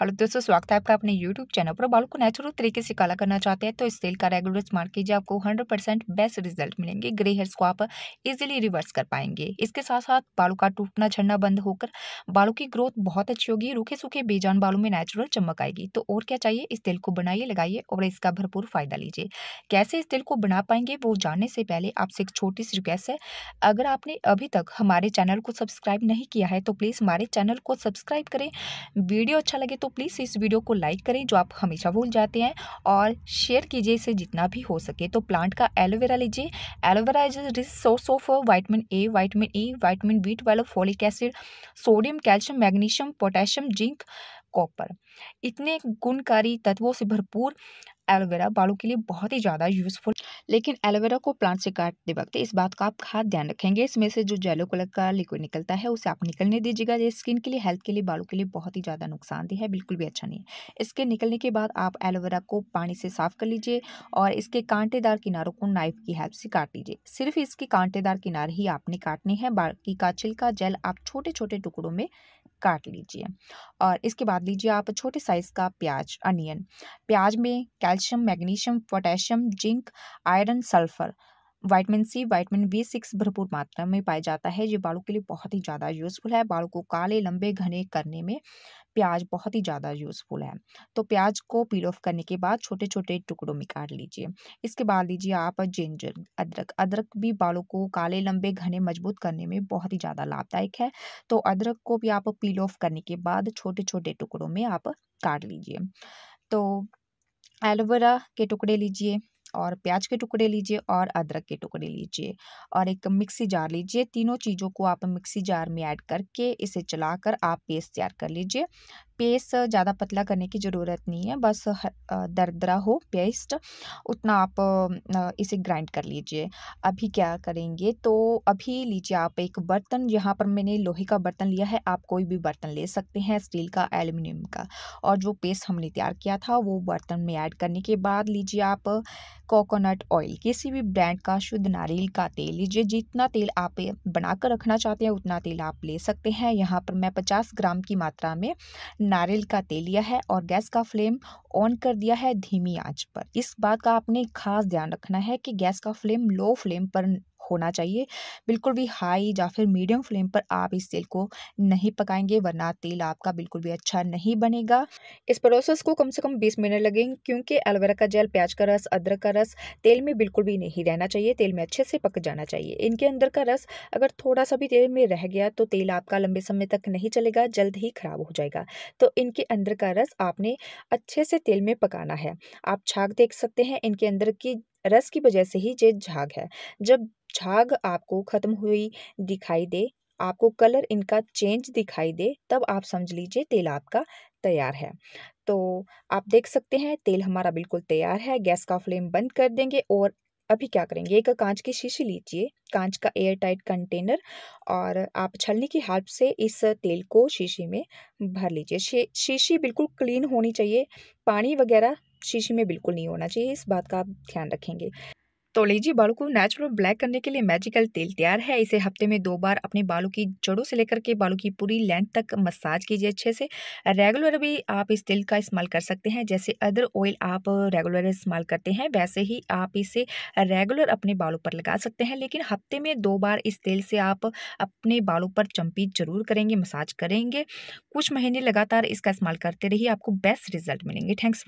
hello दोस्तों स्वागत है आपका अपने यूट्यूब चैनल पर बाल को नेचुरल तरीके से काला करना चाहते हैं तो इस तेल का रेगुलर इस्तेमाल कीजिए आपको 100 परसेंट बेस्ट रिजल्ट मिलेंगे ग्रे हेयर्स को आप इजीली रिवर्स कर पाएंगे इसके साथ साथ बालों का टूटना झड़ना बंद होकर बालों की ग्रोथ बहुत अच्छी होगी रूखे सूखे बेजान बालों में नेचुरल चमक आएगी तो और क्या चाहिए इस तेल को बनाइए लगाइए और इसका भरपूर फायदा लीजिए कैसे इस तेल को बना पाएंगे वो जानने से पहले आपसे एक छोटी सी रिक्वेस्ट है अगर आपने अभी तक हमारे चैनल को सब्सक्राइब नहीं किया है तो प्लीज़ हमारे चैनल को सब्सक्राइब करें वीडियो अच्छा लगे तो तो प्लीज़ इस वीडियो को लाइक करें जो आप हमेशा भूल जाते हैं और शेयर कीजिए इसे जितना भी हो सके तो प्लांट का एलोवेरा लीजिए aloe vera is rich source of vitamin A vitamin E vitamin B twelve folic acid sodium calcium magnesium potassium zinc copper इतने गुणकारी तत्वों से भरपूर एलोवेरा बालों के लिए बहुत ही ज़्यादा यूजफुल लेकिन एलोवेरा को प्लांट से काटते वक्त इस बात का आप खास ध्यान रखेंगे इसमें से जो येलो कलर का लिक्विड निकलता है उसे आप निकलने दीजिएगा ये स्किन के लिए हेल्थ के लिए बालों के लिए बहुत ही ज़्यादा नुकसानदेह है बिल्कुल भी अच्छा नहीं है इसके निकलने के बाद आप एलोवेरा को पानी से साफ कर लीजिए और इसके कांटेदार किनारों को नाइफ की हेल्प से काट लीजिए सिर्फ इसके कांटेदार किनारे ही आपने काटने हैं बाकी का छिलका जेल आप छोटे छोटे टुकड़ों में काट लीजिए और इसके बाद लीजिए आप छोटे साइज़ का प्याज अनियन प्याज में क्या calcium magnesium potassium zinc iron sulphur vitamin C vitamin B six भरपूर मात्रा में पाया जाता है ये बालों के लिए बहुत ही ज़्यादा यूज़फुल है बालों को काले लंबे घने करने में प्याज बहुत ही ज़्यादा यूज़फुल है तो प्याज को पील ऑफ करने के बाद छोटे छोटे टुकड़ों में काट लीजिए इसके बाद लीजिए आप जिंजर अदरक अदरक भी बालों को काले लंबे घने मजबूत करने में बहुत ही ज़्यादा लाभदायक है तो अदरक को भी आप पील ऑफ करने के बाद छोटे छोटे टुकड़ों में आप काट लीजिए तो एलोवेरा के टुकड़े लीजिए और प्याज के टुकड़े लीजिए और अदरक के टुकड़े लीजिए और एक मिक्सी जार लीजिए तीनों चीज़ों को आप मिक्सी जार में ऐड करके इसे चलाकर आप पेस्ट तैयार कर लीजिए पेस्ट ज़्यादा पतला करने की ज़रूरत नहीं है बस दरदरा हो पेस्ट उतना आप इसे ग्राइंड कर लीजिए अभी क्या करेंगे तो अभी लीजिए आप एक बर्तन यहाँ पर मैंने लोहे का बर्तन लिया है आप कोई भी बर्तन ले सकते हैं स्टील का एल्यूमिनियम का और जो पेस्ट हमने तैयार किया था वो बर्तन में ऐड करने के बाद लीजिए आप कोकोनट ऑयल किसी भी ब्रांड का शुद्ध नारियल का तेल लीजिए जितना तेल आप बनाकर रखना चाहते हैं उतना तेल आप ले सकते हैं यहाँ पर मैं पचास ग्राम की मात्रा में नारियल का तेल लिया है और गैस का फ्लेम ऑन कर दिया है धीमी आंच पर इस बात का आपने खास ध्यान रखना है कि गैस का फ्लेम लो फ्लेम पर होना चाहिए बिल्कुल भी हाई या फिर मीडियम फ्लेम पर आप इस तेल को नहीं पकाएंगे वरना तेल आपका बिल्कुल भी अच्छा नहीं बनेगा इस प्रोसेस को कम से कम बीस मिनट लगेंगे क्योंकि एलोवेरा का जेल प्याज का रस अदरक का रस तेल में बिल्कुल भी नहीं रहना चाहिए तेल में अच्छे से पक जाना चाहिए इनके अंदर का रस अगर थोड़ा सा भी तेल में रह गया तो तेल आपका लंबे समय तक नहीं चलेगा जल्द ही खराब हो जाएगा तो इनके अंदर का रस आपने अच्छे से तेल में पकाना है आप छाग देख सकते हैं इनके अंदर की रस की वजह से ही ये झाग है जब झाग आपको ख़त्म हुई दिखाई दे आपको कलर इनका चेंज दिखाई दे तब आप समझ लीजिए तेल आपका तैयार है तो आप देख सकते हैं तेल हमारा बिल्कुल तैयार है गैस का फ्लेम बंद कर देंगे और अभी क्या करेंगे एक कांच की शीशी लीजिए कांच का एयर टाइट कंटेनर और आप छलनी की हेल्प से इस तेल को शीशी में भर लीजिए शीशी बिल्कुल क्लीन होनी चाहिए पानी वगैरह शीशी में बिल्कुल नहीं होना चाहिए इस बात का आप ध्यान रखेंगे तो लीजिए बालों को नेचुरल ब्लैक करने के लिए मैजिकल तेल तैयार है इसे हफ्ते में दो बार अपने बालों की जड़ों से लेकर के बालों की पूरी लेंथ तक मसाज कीजिए अच्छे से रेगुलर भी आप इस तेल का इस्तेमाल कर सकते हैं जैसे अदर ऑयल आप रेगुलर इस्तेमाल करते हैं वैसे ही आप इसे रेगुलर अपने बालों पर लगा सकते हैं लेकिन हफ्ते में दो बार इस तेल से आप अपने बालों पर चंपी जरूर करेंगे मसाज करेंगे कुछ महीने लगातार इसका इस्तेमाल करते रहिए आपको बेस्ट रिजल्ट मिलेंगे थैंक्स